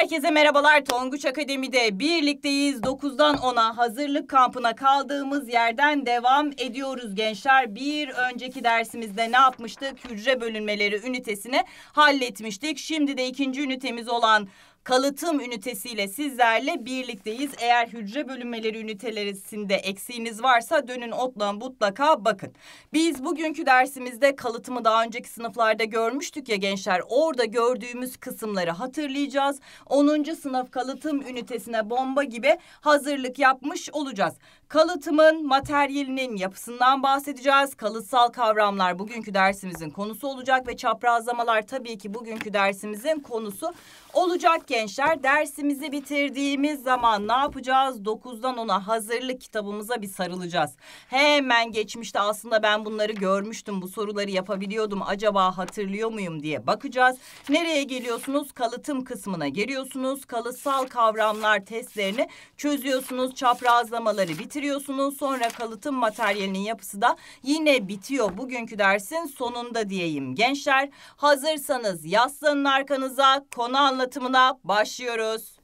Herkese merhabalar Tonguç Akademi'de birlikteyiz 9'dan 10'a hazırlık kampına kaldığımız yerden devam ediyoruz gençler. Bir önceki dersimizde ne yapmıştık? Hücre bölünmeleri ünitesini halletmiştik. Şimdi de ikinci ünitemiz olan kalıtım ünitesiyle sizlerle birlikteyiz. Eğer hücre bölünmeleri ünitelerinde eksiğiniz varsa dönün otlan, mutlaka bakın. Biz bugünkü dersimizde kalıtımı daha önceki sınıflarda görmüştük ya gençler. Orada gördüğümüz kısımları hatırlayacağız. 10. sınıf kalıtım ünitesine bomba gibi hazırlık yapmış olacağız. Kalıtımın materyalinin yapısından bahsedeceğiz. Kalıtsal kavramlar bugünkü dersimizin konusu olacak ve çaprazlamalar tabii ki bugünkü dersimizin konusu olacak gençler. Dersimizi bitirdiğimiz zaman ne yapacağız? 9'dan 10'a hazırlık kitabımıza bir sarılacağız. Hemen geçmişte aslında ben bunları görmüştüm. Bu soruları yapabiliyordum. Acaba hatırlıyor muyum diye bakacağız. Nereye geliyorsunuz? Kalıtım kısmına geliyorsunuz. Kalıtsal kavramlar testlerini çözüyorsunuz. Çaprazlamaları bitiriyorsunuz bitiriyorsunuz. Sonra kalıtım materyalinin yapısı da yine bitiyor. Bugünkü dersin sonunda diyeyim gençler. Hazırsanız yaslanın arkanıza konu anlatımına başlıyoruz.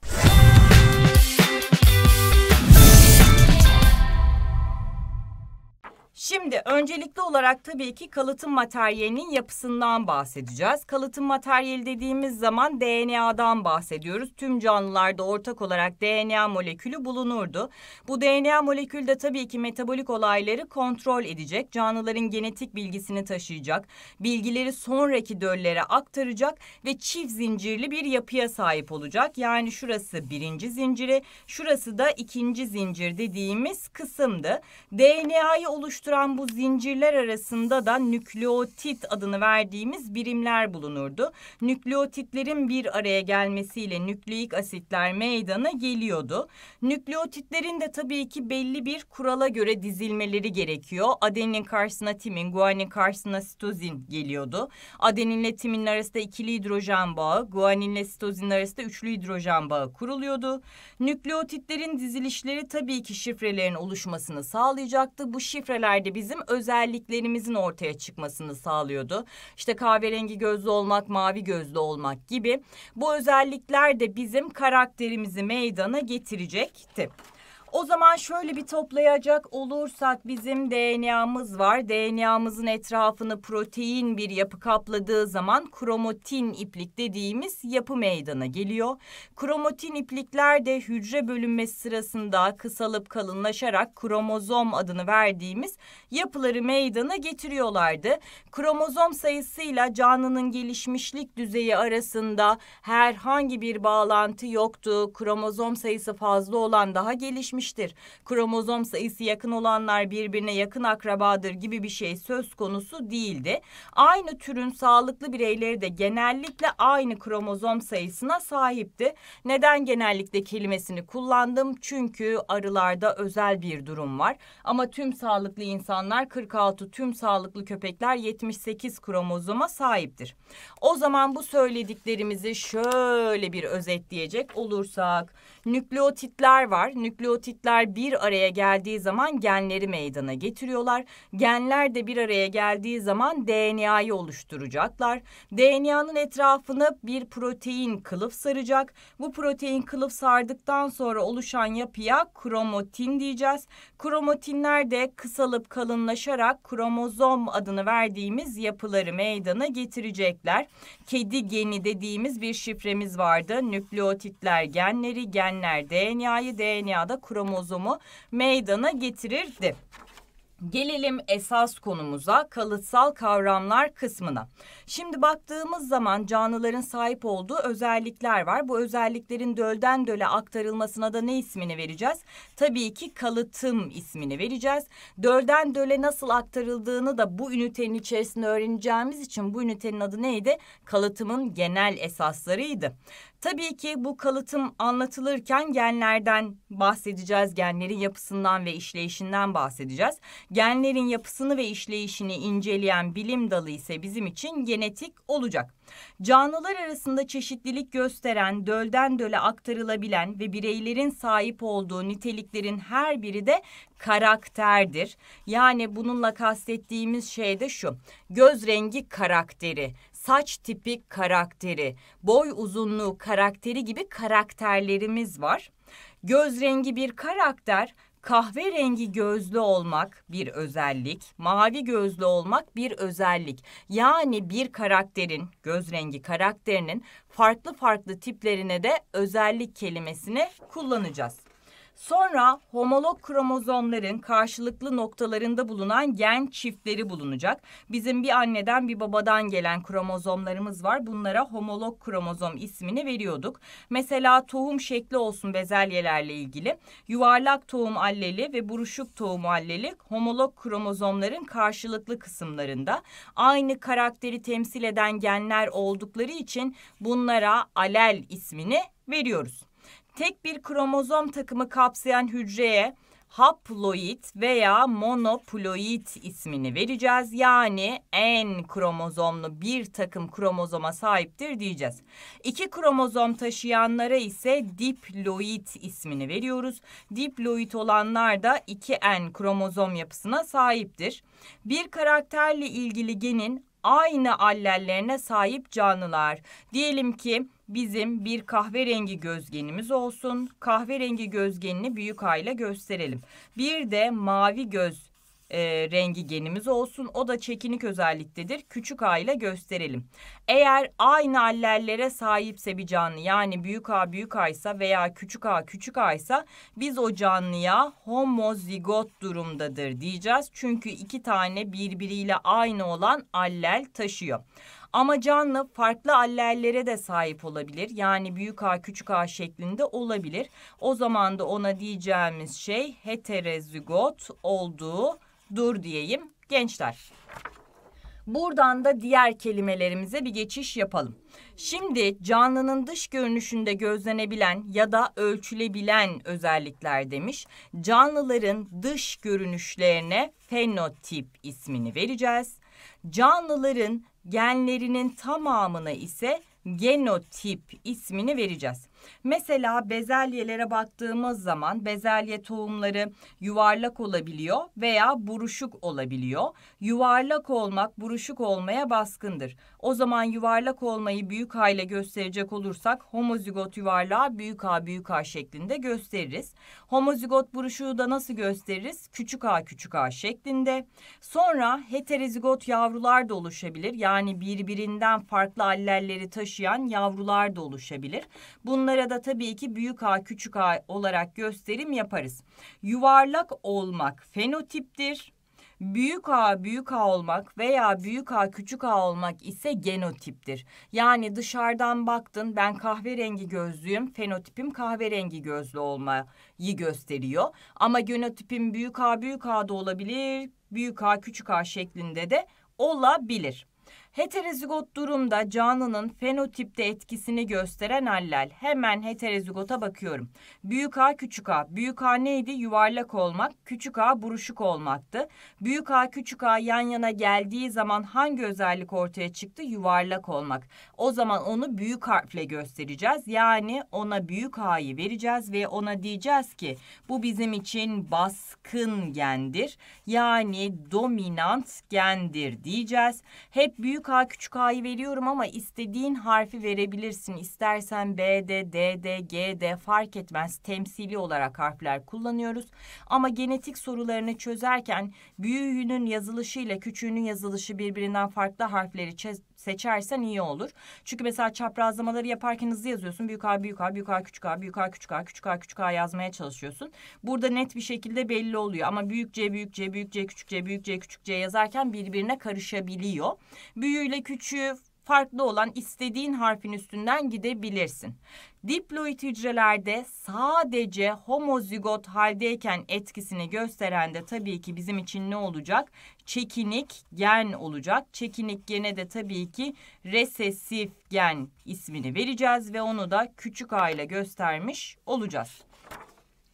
Şimdi öncelikli olarak tabii ki kalıtım materyalinin yapısından bahsedeceğiz. Kalıtım materyali dediğimiz zaman DNA'dan bahsediyoruz. Tüm canlılarda ortak olarak DNA molekülü bulunurdu. Bu DNA molekülü de tabii ki metabolik olayları kontrol edecek, canlıların genetik bilgisini taşıyacak, bilgileri sonraki döllere aktaracak ve çift zincirli bir yapıya sahip olacak. Yani şurası birinci zinciri, şurası da ikinci zincir dediğimiz kısımdı. DNA'yı oluşturan oluşturan bu zincirler arasında da nükleotit adını verdiğimiz birimler bulunurdu. Nükleotitlerin bir araya gelmesiyle nükleik asitler meydana geliyordu. Nükleotitlerin de tabii ki belli bir kurala göre dizilmeleri gerekiyor. Adenin karşısına timin, guanin karşısına sitozin geliyordu. Adeninle timin arasında ikili hidrojen bağı, guaninle sitozin arasında üçlü hidrojen bağı kuruluyordu. Nükleotitlerin dizilişleri tabii ki şifrelerin oluşmasını sağlayacaktı. Bu şifreler filmlerde bizim özelliklerimizin ortaya çıkmasını sağlıyordu. İşte kahverengi gözlü olmak, mavi gözlü olmak gibi. Bu özellikler de bizim karakterimizi meydana getirecekti. O zaman şöyle bir toplayacak olursak bizim DNA'mız var. DNA'mızın etrafını protein bir yapı kapladığı zaman kromatin iplik dediğimiz yapı meydana geliyor. Kromatin iplikler de hücre bölünmesi sırasında kısalıp kalınlaşarak kromozom adını verdiğimiz yapıları meydana getiriyorlardı. Kromozom sayısıyla canlının gelişmişlik düzeyi arasında herhangi bir bağlantı yoktu. Kromozom sayısı fazla olan daha gelişmiş verilmiştir. Kromozom sayısı yakın olanlar birbirine yakın akrabadır gibi bir şey söz konusu değildi. Aynı türün sağlıklı bireyleri de genellikle aynı kromozom sayısına sahipti. Neden genellikle kelimesini kullandım? Çünkü arılarda özel bir durum var. Ama tüm sağlıklı insanlar 46, tüm sağlıklı köpekler 78 kromozoma sahiptir. O zaman bu söylediklerimizi şöyle bir özetleyecek olursak nükleotitler var. Nükleotit kitler bir araya geldiği zaman genleri meydana getiriyorlar. Genler de bir araya geldiği zaman DNA'yı oluşturacaklar. DNA'nın etrafını bir protein kılıf saracak. Bu protein kılıf sardıktan sonra oluşan yapıya kromatin diyeceğiz. Kromatinler de kısalıp kalınlaşarak kromozom adını verdiğimiz yapıları meydana getirecekler. Kedi geni dediğimiz bir şifremiz vardı. Nükleotitler genleri, genler DNA'yı, DNA'da kromatin kromozomu meydana getirirdi. Gelelim esas konumuza kalıtsal kavramlar kısmına. Şimdi baktığımız zaman canlıların sahip olduğu özellikler var. Bu özelliklerin dölden döle aktarılmasına da ne ismini vereceğiz? Tabii ki kalıtım ismini vereceğiz. Dölden döle nasıl aktarıldığını da bu ünitenin içerisinde öğreneceğimiz için bu ünitenin adı neydi? Kalıtımın genel esaslarıydı. Tabii ki bu kalıtım anlatılırken genlerden bahsedeceğiz, genlerin yapısından ve işleyişinden bahsedeceğiz. Genlerin yapısını ve işleyişini inceleyen bilim dalı ise bizim için genetik olacak. Canlılar arasında çeşitlilik gösteren, dölden döle aktarılabilen ve bireylerin sahip olduğu niteliklerin her biri de karakterdir. Yani bununla kastettiğimiz şey de şu. Göz rengi karakteri, saç tipi karakteri, boy uzunluğu karakteri gibi karakterlerimiz var. Göz rengi bir karakter, kahverengi gözlü olmak bir özellik, mavi gözlü olmak bir özellik. Yani bir karakterin, göz rengi karakterinin farklı farklı tiplerine de özellik kelimesini kullanacağız. Sonra homolog kromozomların karşılıklı noktalarında bulunan gen çiftleri bulunacak. Bizim bir anneden bir babadan gelen kromozomlarımız var. Bunlara homolog kromozom ismini veriyorduk. Mesela tohum şekli olsun bezelyelerle ilgili. Yuvarlak tohum alleli ve buruşuk tohum alleli homolog kromozomların karşılıklı kısımlarında. Aynı karakteri temsil eden genler oldukları için bunlara alel ismini veriyoruz tek bir kromozom takımı kapsayan hücreye haploid veya monoploid ismini vereceğiz. Yani en kromozomlu bir takım kromozoma sahiptir diyeceğiz. İki kromozom taşıyanlara ise diploid ismini veriyoruz. Diploid olanlar da 2N kromozom yapısına sahiptir. Bir karakterle ilgili genin aynı allellerine sahip canlılar. Diyelim ki bizim bir kahverengi gözgenimiz olsun. Kahverengi gözgenini büyük A ile gösterelim. Bir de mavi göz e, rengi genimiz olsun. O da çekinik özelliktedir. Küçük A ile gösterelim. Eğer aynı allellere sahipse bir canlı yani büyük A büyük A ise veya küçük A küçük A ise biz o canlıya homozigot durumdadır diyeceğiz. Çünkü iki tane birbiriyle aynı olan allel taşıyor. Ama canlı farklı allellere de sahip olabilir. Yani büyük A küçük A şeklinde olabilir. O zaman da ona diyeceğimiz şey heterozigot olduğu dur diyeyim gençler. Buradan da diğer kelimelerimize bir geçiş yapalım. Şimdi canlının dış görünüşünde gözlenebilen ya da ölçülebilen özellikler demiş. Canlıların dış görünüşlerine fenotip ismini vereceğiz. Canlıların genlerinin tamamına ise genotip ismini vereceğiz. Mesela bezelyelere baktığımız zaman bezelye tohumları yuvarlak olabiliyor veya buruşuk olabiliyor. Yuvarlak olmak buruşuk olmaya baskındır. O zaman yuvarlak olmayı büyük A ile gösterecek olursak homozigot yuvarlağı büyük A büyük A şeklinde gösteririz. Homozigot buruşuğu da nasıl gösteririz? Küçük A küçük A şeklinde. Sonra heterozigot yavrular da oluşabilir. Yani birbirinden farklı allelleri taşıyan yavrular da oluşabilir. Bunlara da tabii ki büyük A küçük A olarak gösterim yaparız. Yuvarlak olmak fenotiptir. Büyük A büyük A olmak veya büyük A küçük A olmak ise genotiptir. Yani dışarıdan baktın ben kahverengi gözlüyüm, fenotipim kahverengi gözlü olmayı gösteriyor. Ama genotipim büyük A büyük A da olabilir, büyük A küçük A şeklinde de olabilir. Heterozigot durumda canlının fenotipte etkisini gösteren allel. Hemen heterozigota bakıyorum. Büyük A küçük A. Büyük A neydi? Yuvarlak olmak. Küçük A buruşuk olmaktı. Büyük A küçük A yan yana geldiği zaman hangi özellik ortaya çıktı? Yuvarlak olmak. O zaman onu büyük harfle göstereceğiz. Yani ona büyük A'yı vereceğiz ve ona diyeceğiz ki bu bizim için baskın gendir. Yani dominant gendir diyeceğiz. Hep büyük Büyük A küçük A'yı veriyorum ama istediğin harfi verebilirsin. İstersen B de, D de, G de fark etmez. Temsili olarak harfler kullanıyoruz. Ama genetik sorularını çözerken büyüğünün yazılışı ile küçüğünün yazılışı birbirinden farklı harfleri seçersen iyi olur. Çünkü mesela çaprazlamaları yaparken hızlı yazıyorsun. Büyük A, büyük A, büyük A, küçük A, büyük A, küçük A, küçük A, küçük A yazmaya çalışıyorsun. Burada net bir şekilde belli oluyor. Ama büyük C, büyük C, büyük C, küçük C, büyük C, küçük C yazarken birbirine karışabiliyor. Büyüğüyle küçüğü farklı olan istediğin harfin üstünden gidebilirsin. Diploid hücrelerde sadece homozigot haldeyken etkisini gösteren de tabii ki bizim için ne olacak? Çekinik gen olacak. Çekinik gene de tabii ki resesif gen ismini vereceğiz ve onu da küçük a ile göstermiş olacağız.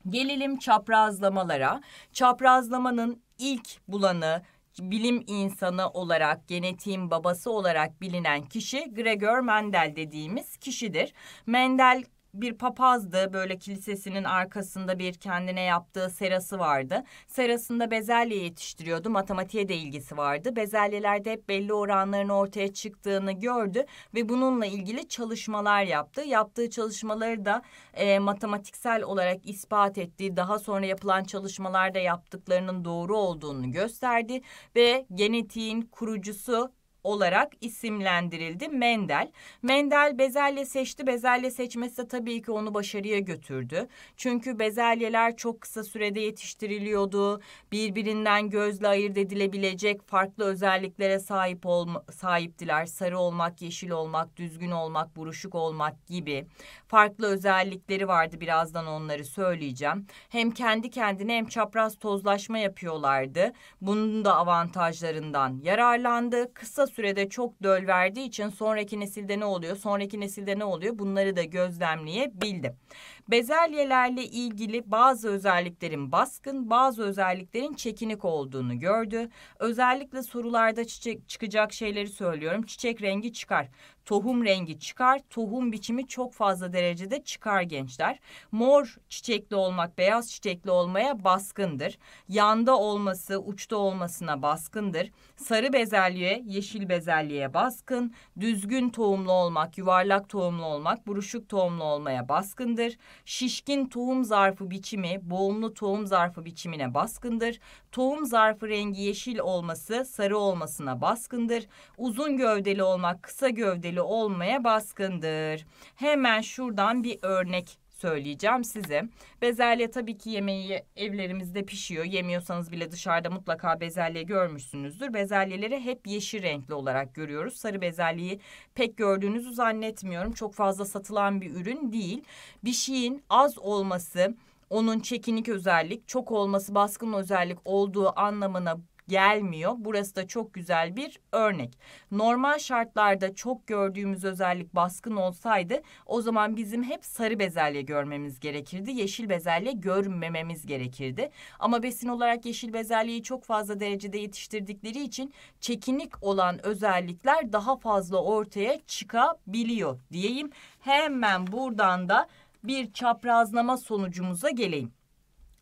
Gelelim çaprazlamalara. Çaprazlamanın ilk bulanı bilim insanı olarak, genetiğin babası olarak bilinen kişi Gregor Mendel dediğimiz kişidir. Mendel bir papazdı. Böyle kilisesinin arkasında bir kendine yaptığı serası vardı. Serasında bezelye yetiştiriyordu. Matematiğe de ilgisi vardı. Bezelyelerde hep belli oranların ortaya çıktığını gördü ve bununla ilgili çalışmalar yaptı. Yaptığı çalışmaları da e, matematiksel olarak ispat ettiği, daha sonra yapılan çalışmalarda yaptıklarının doğru olduğunu gösterdi ve genetiğin kurucusu olarak isimlendirildi Mendel. Mendel bezelye seçti. Bezelye seçmesi de tabii ki onu başarıya götürdü. Çünkü bezelyeler çok kısa sürede yetiştiriliyordu. Birbirinden gözle ayırt edilebilecek farklı özelliklere sahip olma, sahiptiler. Sarı olmak, yeşil olmak, düzgün olmak, buruşuk olmak gibi farklı özellikleri vardı. Birazdan onları söyleyeceğim. Hem kendi kendine hem çapraz tozlaşma yapıyorlardı. Bunun da avantajlarından yararlandı. Kısa sürede çok döl verdiği için sonraki nesilde ne oluyor, sonraki nesilde ne oluyor bunları da gözlemleyebildim bezelyelerle ilgili bazı özelliklerin baskın, bazı özelliklerin çekinik olduğunu gördü. Özellikle sorularda çiçek çıkacak şeyleri söylüyorum. Çiçek rengi çıkar tohum rengi çıkar. Tohum biçimi çok fazla derecede çıkar gençler. Mor çiçekli olmak beyaz çiçekli olmaya baskındır. Yanda olması uçta olmasına baskındır. Sarı bezelye yeşil bezelyeye baskın. Düzgün tohumlu olmak yuvarlak tohumlu olmak buruşuk tohumlu olmaya baskındır. Şişkin tohum zarfı biçimi boğumlu tohum zarfı biçimine baskındır. Tohum zarfı rengi yeşil olması sarı olmasına baskındır. Uzun gövdeli olmak kısa gövdeli olmaya baskındır. Hemen şuradan bir örnek söyleyeceğim size. Bezelye tabii ki yemeği evlerimizde pişiyor. Yemiyorsanız bile dışarıda mutlaka bezelye görmüşsünüzdür. Bezelyeleri hep yeşil renkli olarak görüyoruz. Sarı bezelyeyi pek gördüğünüzü zannetmiyorum. Çok fazla satılan bir ürün değil. Bir şeyin az olması onun çekinik özellik, çok olması baskın özellik olduğu anlamına gelmiyor. Burası da çok güzel bir örnek. Normal şartlarda çok gördüğümüz özellik baskın olsaydı o zaman bizim hep sarı bezelye görmemiz gerekirdi. Yeşil bezelye görmememiz gerekirdi. Ama besin olarak yeşil bezelyeyi çok fazla derecede yetiştirdikleri için çekinik olan özellikler daha fazla ortaya çıkabiliyor diyeyim. Hemen buradan da bir çaprazlama sonucumuza geleyim.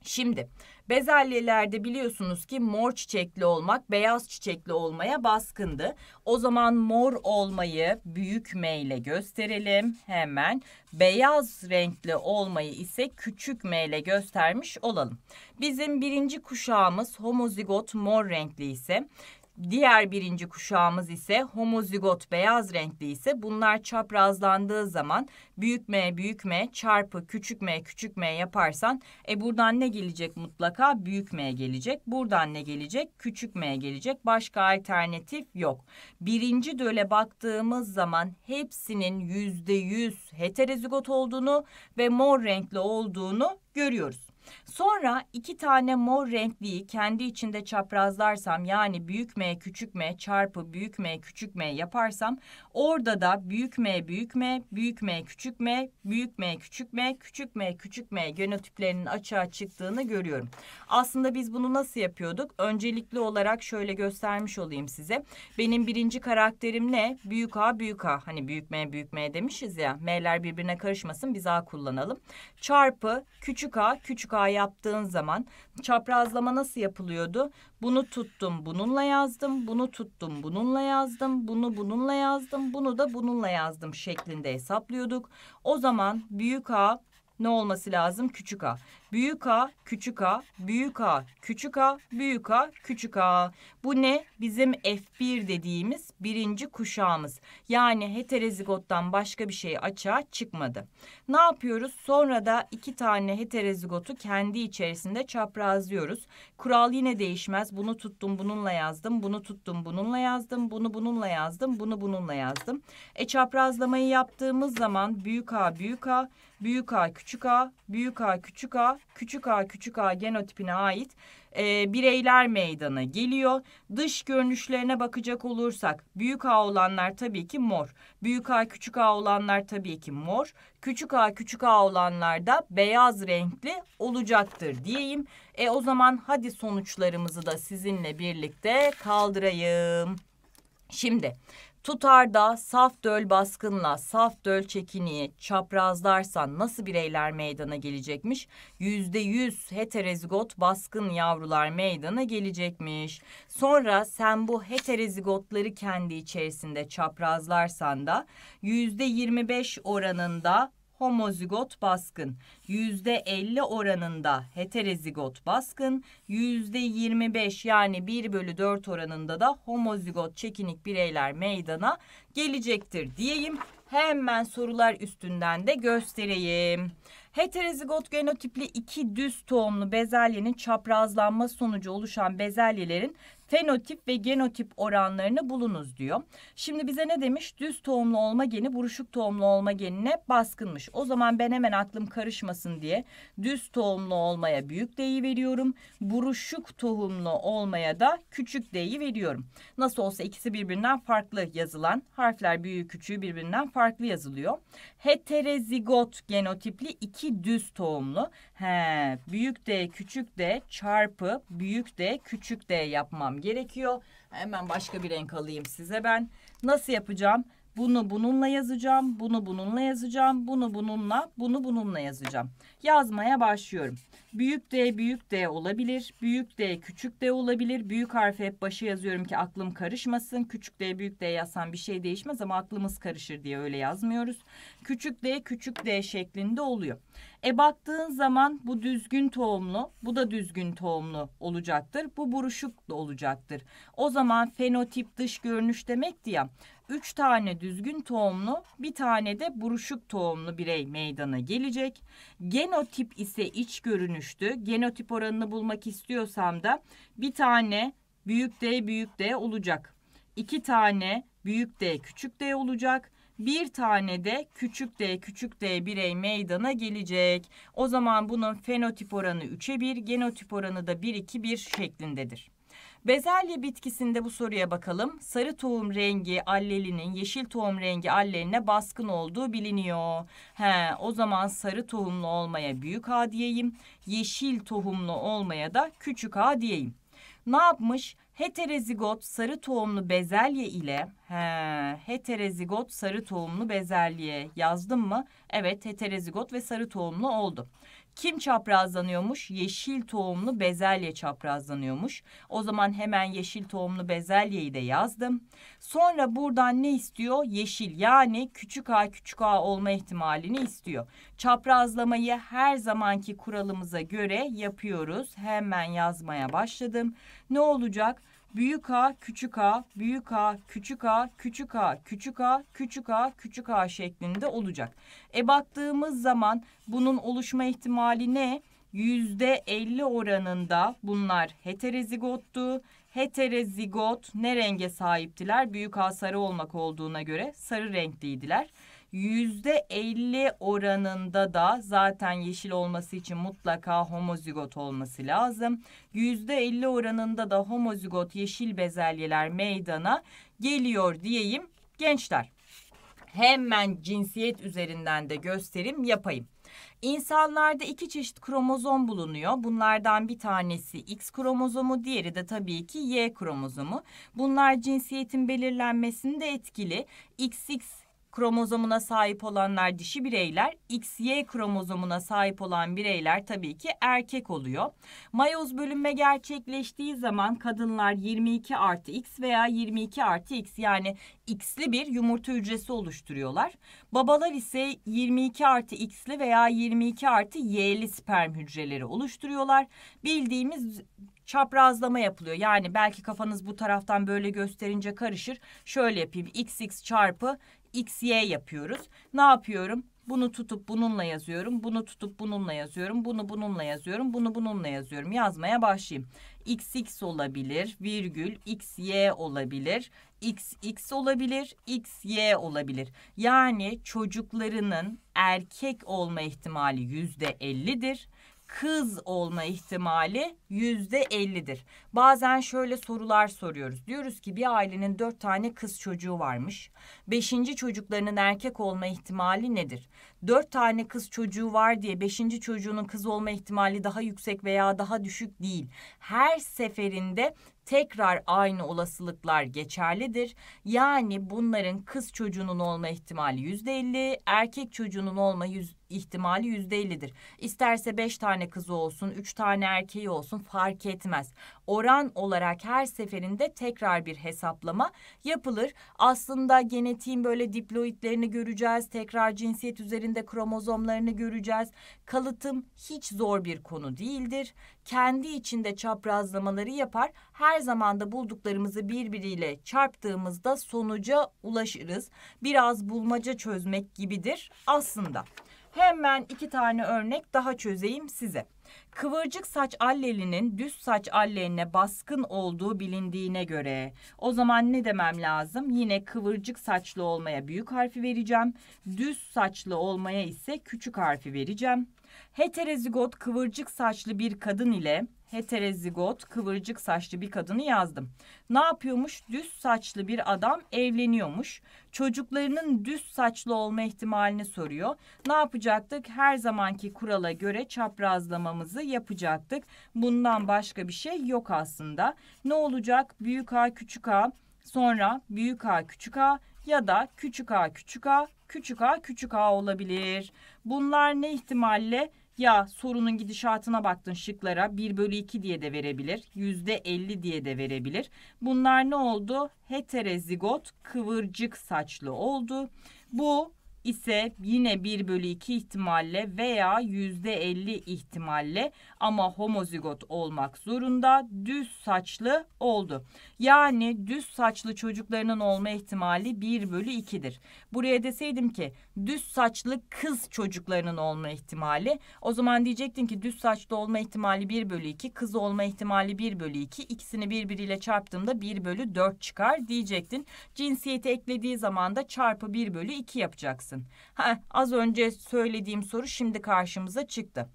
Şimdi bezelyelerde biliyorsunuz ki mor çiçekli olmak beyaz çiçekli olmaya baskındı. O zaman mor olmayı büyük M ile gösterelim hemen. Beyaz renkli olmayı ise küçük M ile göstermiş olalım. Bizim birinci kuşağımız homozigot mor renkli ise Diğer birinci kuşağımız ise homozigot beyaz renkli ise bunlar çaprazlandığı zaman büyük M büyük M çarpı küçük M küçük M yaparsan e buradan ne gelecek mutlaka büyük M gelecek. Buradan ne gelecek küçük M gelecek. Başka alternatif yok. Birinci döle baktığımız zaman hepsinin yüzde yüz heterozigot olduğunu ve mor renkli olduğunu görüyoruz. Sonra iki tane mor renkliyi kendi içinde çaprazlarsam yani büyük M küçük M çarpı büyük M küçük M yaparsam orada da büyük M büyük M büyük M küçük M büyük M küçük M küçük M küçük M genotiplerinin açığa çıktığını görüyorum. Aslında biz bunu nasıl yapıyorduk? Öncelikli olarak şöyle göstermiş olayım size. Benim birinci karakterim ne? Büyük A büyük A. Hani büyük M büyük M demişiz ya. M'ler birbirine karışmasın biz A kullanalım. Çarpı küçük A küçük A sokağa yaptığın zaman çaprazlama nasıl yapılıyordu? Bunu tuttum bununla yazdım, bunu tuttum bununla yazdım, bunu bununla yazdım, bunu da bununla yazdım şeklinde hesaplıyorduk. O zaman büyük A ne olması lazım? Küçük A. Büyük A, küçük A, büyük A, küçük A, büyük A, küçük A. Bu ne? Bizim F1 dediğimiz birinci kuşağımız. Yani heterozigottan başka bir şey açığa çıkmadı. Ne yapıyoruz? Sonra da iki tane heterozigotu kendi içerisinde çaprazlıyoruz. Kural yine değişmez. Bunu tuttum bununla yazdım, bunu tuttum bununla yazdım, bunu bununla yazdım, bunu bununla yazdım. E çaprazlamayı yaptığımız zaman büyük A, büyük A, büyük A, küçük A, büyük A, küçük A, küçük a küçük a genotipine ait e, bireyler meydana geliyor. Dış görünüşlerine bakacak olursak büyük A olanlar tabii ki mor. Büyük A küçük A olanlar tabii ki mor. Küçük A küçük A olanlar da beyaz renkli olacaktır diyeyim. E o zaman hadi sonuçlarımızı da sizinle birlikte kaldırayım. Şimdi Tutarda saf döl baskınla saf döl çekiniği çaprazlarsan nasıl bireyler meydana gelecekmiş? Yüzde yüz heterozigot baskın yavrular meydana gelecekmiş. Sonra sen bu heterozigotları kendi içerisinde çaprazlarsan da yüzde yirmi beş oranında homozigot baskın, %50 oranında heterozigot baskın, %25 yani 1 bölü 4 oranında da homozigot çekinik bireyler meydana gelecektir diyeyim. Hemen sorular üstünden de göstereyim. Heterozigot genotipli iki düz tohumlu bezelyenin çaprazlanma sonucu oluşan bezelyelerin fenotip ve genotip oranlarını bulunuz diyor. Şimdi bize ne demiş? Düz tohumlu olma geni buruşuk tohumlu olma genine baskınmış. O zaman ben hemen aklım karışmasın diye düz tohumlu olmaya büyük D'yi veriyorum. Buruşuk tohumlu olmaya da küçük D'yi veriyorum. Nasıl olsa ikisi birbirinden farklı yazılan harfler büyük küçüğü birbirinden farklı yazılıyor. Heterozigot genotipli iki düz tohumlu He, büyük D küçük D çarpı büyük D küçük D yapmam gerekiyor. Hemen başka bir renk alayım size ben. Nasıl yapacağım? Bunu bununla yazacağım, bunu bununla yazacağım, bunu bununla, bunu bununla yazacağım. Yazmaya başlıyorum. Büyük D büyük D olabilir, büyük D küçük D olabilir. Büyük harfi hep başı yazıyorum ki aklım karışmasın. Küçük D büyük D yazsam bir şey değişmez ama aklımız karışır diye öyle yazmıyoruz. Küçük D küçük D şeklinde oluyor. E baktığın zaman bu düzgün tohumlu, bu da düzgün tohumlu olacaktır. Bu buruşuk da olacaktır. O zaman fenotip dış görünüş demek diye 3 tane düzgün tohumlu, bir tane de buruşuk tohumlu birey meydana gelecek. Genotip ise iç görünüştü. Genotip oranını bulmak istiyorsam da bir tane büyük D büyük D olacak. 2 tane büyük D küçük D olacak. Bir tane de küçük d küçük d birey meydana gelecek. O zaman bunun fenotip oranı 3'e 1, genotip oranı da 1 2 1 şeklindedir. Bezelye bitkisinde bu soruya bakalım. Sarı tohum rengi allelinin yeşil tohum rengi alleline baskın olduğu biliniyor. He, o zaman sarı tohumlu olmaya büyük A diyeyim. Yeşil tohumlu olmaya da küçük A diyeyim. Ne yapmış? Heterozigot sarı tohumlu bezelye ile he, heterozigot sarı tohumlu bezelye yazdım mı? Evet heterozigot ve sarı tohumlu oldu. Kim çaprazlanıyormuş? Yeşil tohumlu bezelye çaprazlanıyormuş. O zaman hemen yeşil tohumlu bezelyeyi de yazdım. Sonra buradan ne istiyor? Yeşil yani küçük a küçük a olma ihtimalini istiyor. Çaprazlamayı her zamanki kuralımıza göre yapıyoruz. Hemen yazmaya başladım. Ne olacak? büyük A, küçük A, büyük A, küçük A, küçük A, küçük A, küçük A, küçük A şeklinde olacak. E baktığımız zaman bunun oluşma ihtimali ne? %50 oranında bunlar heterozigottu. Heterozigot ne renge sahiptiler? Büyük A sarı olmak olduğuna göre sarı renkliydiler yüzde %50 oranında da zaten yeşil olması için mutlaka homozigot olması lazım. Yüzde %50 oranında da homozigot yeşil bezelyeler meydana geliyor diyeyim gençler. Hemen cinsiyet üzerinden de gösterim yapayım. İnsanlarda iki çeşit kromozom bulunuyor. Bunlardan bir tanesi X kromozomu, diğeri de tabii ki Y kromozomu. Bunlar cinsiyetin belirlenmesinde etkili. XX kromozomuna sahip olanlar dişi bireyler, XY kromozomuna sahip olan bireyler tabii ki erkek oluyor. Mayoz bölünme gerçekleştiği zaman kadınlar 22 artı X veya 22 artı X yani X'li bir yumurta hücresi oluşturuyorlar. Babalar ise 22 artı X'li veya 22 artı Y'li sperm hücreleri oluşturuyorlar. Bildiğimiz çaprazlama yapılıyor. Yani belki kafanız bu taraftan böyle gösterince karışır. Şöyle yapayım. XX çarpı x, y yapıyoruz. Ne yapıyorum? Bunu tutup bununla yazıyorum. Bunu tutup bununla yazıyorum. Bunu bununla yazıyorum. Bunu bununla yazıyorum. Yazmaya başlayayım. X x olabilir, virgül x y olabilir, x x olabilir, x y olabilir. Yani çocuklarının erkek olma ihtimali yüzde ellidir kız olma ihtimali yüzde ellidir. Bazen şöyle sorular soruyoruz. Diyoruz ki bir ailenin dört tane kız çocuğu varmış. Beşinci çocuklarının erkek olma ihtimali nedir? Dört tane kız çocuğu var diye beşinci çocuğunun kız olma ihtimali daha yüksek veya daha düşük değil. Her seferinde tekrar aynı olasılıklar geçerlidir. Yani bunların kız çocuğunun olma ihtimali yüzde elli, erkek çocuğunun olma yüzde ihtimali yüzde ellidir. İsterse beş tane kızı olsun, üç tane erkeği olsun fark etmez. Oran olarak her seferinde tekrar bir hesaplama yapılır. Aslında genetiğin böyle diploidlerini göreceğiz, tekrar cinsiyet üzerinde kromozomlarını göreceğiz. Kalıtım hiç zor bir konu değildir. Kendi içinde çaprazlamaları yapar. Her zaman da bulduklarımızı birbiriyle çarptığımızda sonuca ulaşırız. Biraz bulmaca çözmek gibidir aslında. Hemen iki tane örnek daha çözeyim size. Kıvırcık saç allelinin düz saç alleline baskın olduğu bilindiğine göre o zaman ne demem lazım? Yine kıvırcık saçlı olmaya büyük harfi vereceğim. Düz saçlı olmaya ise küçük harfi vereceğim. Heterozigot kıvırcık saçlı bir kadın ile heterozigot, kıvırcık saçlı bir kadını yazdım. Ne yapıyormuş? Düz saçlı bir adam evleniyormuş. Çocuklarının düz saçlı olma ihtimalini soruyor. Ne yapacaktık? Her zamanki kurala göre çaprazlamamızı yapacaktık. Bundan başka bir şey yok aslında. Ne olacak? Büyük A küçük A sonra büyük A küçük A ya da küçük A küçük A küçük A küçük A olabilir. Bunlar ne ihtimalle? Ya sorunun gidişatına baktın şıklara 1 bölü 2 diye de verebilir. Yüzde 50 diye de verebilir. Bunlar ne oldu? Heterozigot kıvırcık saçlı oldu. Bu ise yine 1 bölü 2 ihtimalle veya yüzde %50 ihtimalle ama homozigot olmak zorunda düz saçlı oldu. Yani düz saçlı çocuklarının olma ihtimali 1 bölü 2'dir. Buraya deseydim ki düz saçlı kız çocuklarının olma ihtimali o zaman diyecektin ki düz saçlı olma ihtimali 1 bölü 2 kız olma ihtimali 1 bölü 2 ikisini birbiriyle çarptığımda 1 bölü 4 çıkar diyecektin. Cinsiyeti eklediği zaman da çarpı 1 bölü 2 yapacaksın. Ha, az önce söylediğim soru şimdi karşımıza çıktı.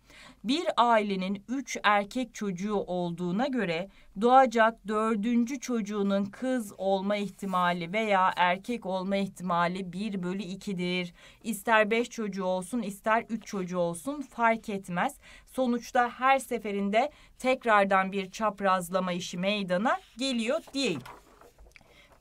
Bir ailenin ailenin üç erkek çocuğu olduğuna göre doğacak dördüncü çocuğunun kız olma ihtimali veya erkek olma ihtimali 1 bölü 2'dir. İster beş çocuğu olsun ister üç çocuğu olsun fark etmez. Sonuçta her seferinde tekrardan bir çaprazlama işi meydana geliyor diyeyim.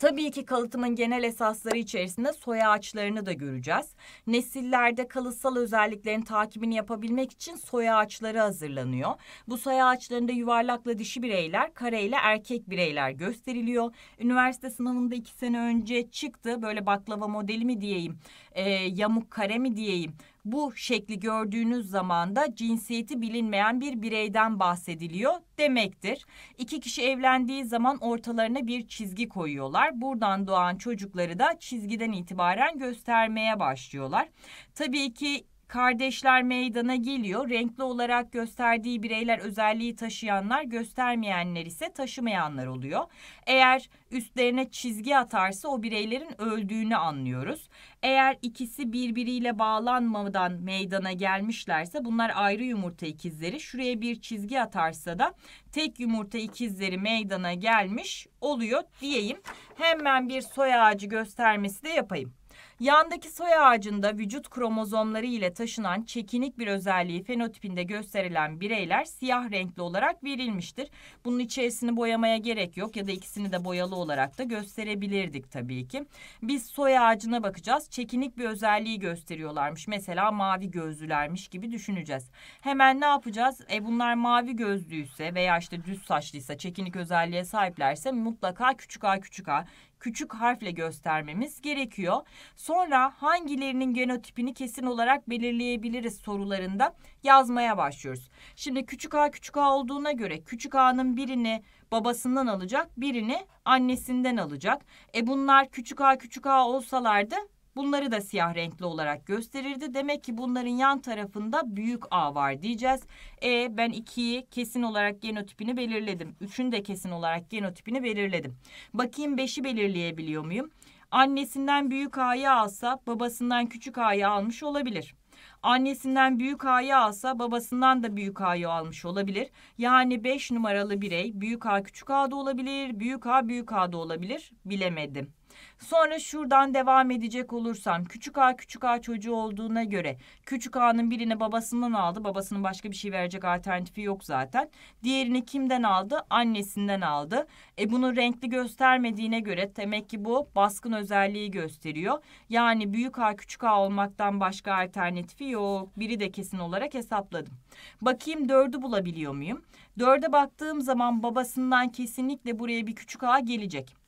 Tabii ki kalıtımın genel esasları içerisinde soy ağaçlarını da göreceğiz. Nesillerde kalıtsal özelliklerin takibini yapabilmek için soy ağaçları hazırlanıyor. Bu soy ağaçlarında yuvarlakla dişi bireyler, kareyle erkek bireyler gösteriliyor. Üniversite sınavında iki sene önce çıktı. Böyle baklava modeli mi diyeyim, e, yamuk kare mi diyeyim bu şekli gördüğünüz zaman da cinsiyeti bilinmeyen bir bireyden bahsediliyor demektir. İki kişi evlendiği zaman ortalarına bir çizgi koyuyorlar. Buradan doğan çocukları da çizgiden itibaren göstermeye başlıyorlar. Tabii ki Kardeşler meydana geliyor. Renkli olarak gösterdiği bireyler özelliği taşıyanlar, göstermeyenler ise taşımayanlar oluyor. Eğer üstlerine çizgi atarsa o bireylerin öldüğünü anlıyoruz. Eğer ikisi birbiriyle bağlanmadan meydana gelmişlerse bunlar ayrı yumurta ikizleri. Şuraya bir çizgi atarsa da tek yumurta ikizleri meydana gelmiş oluyor diyeyim. Hemen bir soy ağacı göstermesi de yapayım. Yandaki soy ağacında vücut kromozomları ile taşınan çekinik bir özelliği fenotipinde gösterilen bireyler siyah renkli olarak verilmiştir. Bunun içerisini boyamaya gerek yok ya da ikisini de boyalı olarak da gösterebilirdik tabii ki. Biz soy ağacına bakacağız. Çekinik bir özelliği gösteriyorlarmış. Mesela mavi gözlülermiş gibi düşüneceğiz. Hemen ne yapacağız? E bunlar mavi gözlüyse veya işte düz saçlıysa, çekinik özelliğe sahiplerse mutlaka küçük a küçük a küçük harfle göstermemiz gerekiyor. Sonra hangilerinin genotipini kesin olarak belirleyebiliriz sorularında yazmaya başlıyoruz. Şimdi küçük a küçük a olduğuna göre küçük a'nın birini babasından alacak, birini annesinden alacak. E bunlar küçük a küçük a olsalardı Bunları da siyah renkli olarak gösterirdi. Demek ki bunların yan tarafında büyük A var diyeceğiz. E ben 2'yi kesin olarak genotipini belirledim. 3'ün de kesin olarak genotipini belirledim. Bakayım 5'i belirleyebiliyor muyum? Annesinden büyük A'yı alsa babasından küçük A'yı almış olabilir. Annesinden büyük A'yı alsa babasından da büyük A'yı almış olabilir. Yani 5 numaralı birey büyük A küçük A'da olabilir, büyük A büyük A'da olabilir bilemedim. Sonra şuradan devam edecek olursam küçük A küçük A çocuğu olduğuna göre küçük A'nın birini babasından aldı. Babasının başka bir şey verecek alternatifi yok zaten. Diğerini kimden aldı? Annesinden aldı. E bunu renkli göstermediğine göre demek ki bu baskın özelliği gösteriyor. Yani büyük A küçük A olmaktan başka alternatifi yok. Biri de kesin olarak hesapladım. Bakayım dördü bulabiliyor muyum? Dörde baktığım zaman babasından kesinlikle buraya bir küçük A gelecek.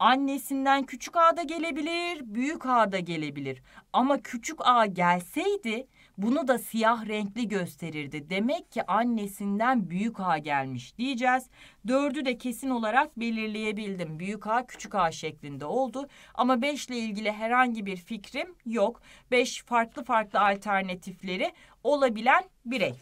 Annesinden küçük A da gelebilir, büyük A da gelebilir. Ama küçük A gelseydi bunu da siyah renkli gösterirdi. Demek ki annesinden büyük A gelmiş diyeceğiz. Dördü de kesin olarak belirleyebildim. Büyük A küçük A şeklinde oldu. Ama beşle ilgili herhangi bir fikrim yok. Beş farklı farklı alternatifleri olabilen birey.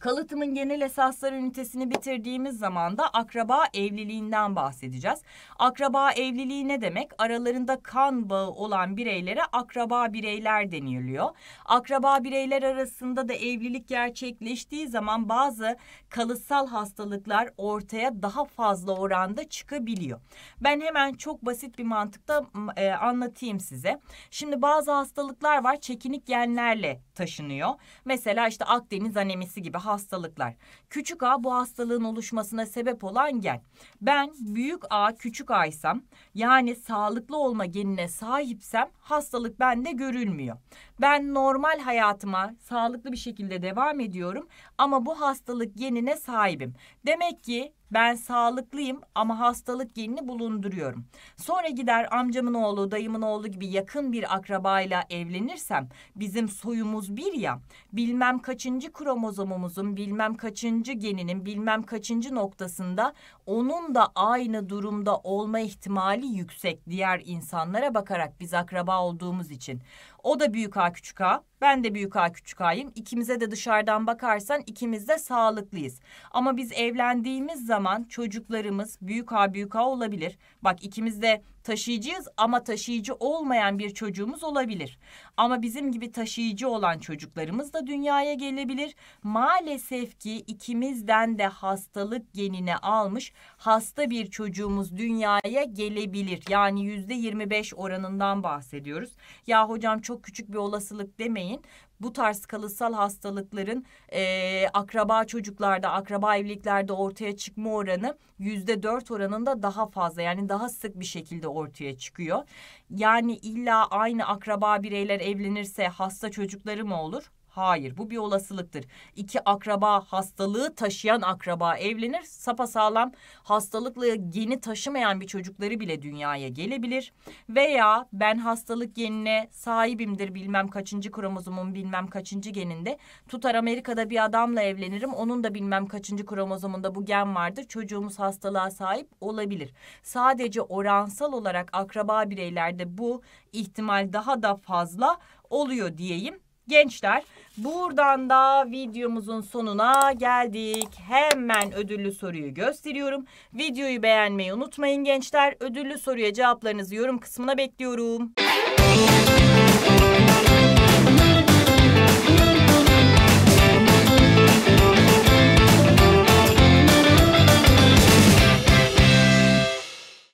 Kalıtımın genel esasları ünitesini bitirdiğimiz zaman da akraba evliliğinden bahsedeceğiz. Akraba evliliği ne demek? Aralarında kan bağı olan bireylere akraba bireyler deniliyor. Akraba bireyler arasında da evlilik gerçekleştiği zaman bazı kalıtsal hastalıklar ortaya daha fazla oranda çıkabiliyor. Ben hemen çok basit bir mantıkta e, anlatayım size. Şimdi bazı hastalıklar var çekinik genlerle taşınıyor. Mesela işte Akdeniz anemisi gibi hastalıklar. Küçük A bu hastalığın oluşmasına sebep olan gen. Ben büyük A küçük aysam, yani sağlıklı olma genine sahipsem hastalık bende görülmüyor. Ben normal hayatıma sağlıklı bir şekilde devam ediyorum ama bu hastalık genine sahibim. Demek ki ben sağlıklıyım ama hastalık genini bulunduruyorum. Sonra gider amcamın oğlu, dayımın oğlu gibi yakın bir akrabayla evlenirsem bizim soyumuz bir ya. Bilmem kaçıncı kromozomumuzun, bilmem kaçıncı geninin, bilmem kaçıncı noktasında onun da aynı durumda olma ihtimali yüksek diğer insanlara bakarak biz akraba olduğumuz için. O da büyük A küçük A. Ben de büyük A küçük A'yım. İkimize de dışarıdan bakarsan ikimiz de sağlıklıyız. Ama biz evlendiğimiz zaman çocuklarımız büyük A büyük A olabilir. Bak ikimiz de taşıyıcıyız ama taşıyıcı olmayan bir çocuğumuz olabilir. Ama bizim gibi taşıyıcı olan çocuklarımız da dünyaya gelebilir. Maalesef ki ikimizden de hastalık genini almış hasta bir çocuğumuz dünyaya gelebilir. Yani yüzde %25 oranından bahsediyoruz. Ya hocam çok küçük bir olasılık demeyin örneğin bu tarz kalıtsal hastalıkların e, akraba çocuklarda, akraba evliliklerde ortaya çıkma oranı yüzde dört oranında daha fazla yani daha sık bir şekilde ortaya çıkıyor. Yani illa aynı akraba bireyler evlenirse hasta çocukları mı olur? Hayır bu bir olasılıktır. İki akraba hastalığı taşıyan akraba evlenir. sapa sağlam, hastalıklı geni taşımayan bir çocukları bile dünyaya gelebilir. Veya ben hastalık genine sahibimdir bilmem kaçıncı kromozomun bilmem kaçıncı geninde. Tutar Amerika'da bir adamla evlenirim onun da bilmem kaçıncı kromozomunda bu gen vardır. Çocuğumuz hastalığa sahip olabilir. Sadece oransal olarak akraba bireylerde bu ihtimal daha da fazla oluyor diyeyim gençler. Buradan da videomuzun sonuna geldik. Hemen ödüllü soruyu gösteriyorum. Videoyu beğenmeyi unutmayın gençler. Ödüllü soruya cevaplarınızı yorum kısmına bekliyorum.